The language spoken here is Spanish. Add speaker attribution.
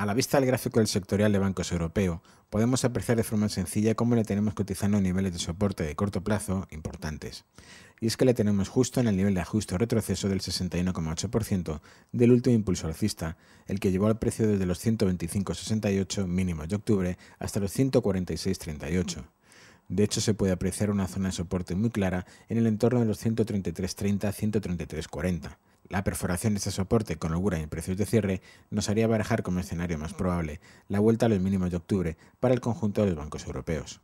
Speaker 1: A la vista del gráfico del sectorial de bancos europeo, podemos apreciar de forma sencilla cómo le tenemos cotizando niveles de soporte de corto plazo importantes. Y es que le tenemos justo en el nivel de ajuste o retroceso del 61,8% del último impulso alcista, el que llevó al precio desde los 125,68 mínimos de octubre hasta los 146,38. De hecho, se puede apreciar una zona de soporte muy clara en el entorno de los 133,30-133,40 la perforación de este soporte con holgura en precios de cierre nos haría barajar como escenario más probable la vuelta a los mínimos de octubre para el conjunto de los bancos europeos.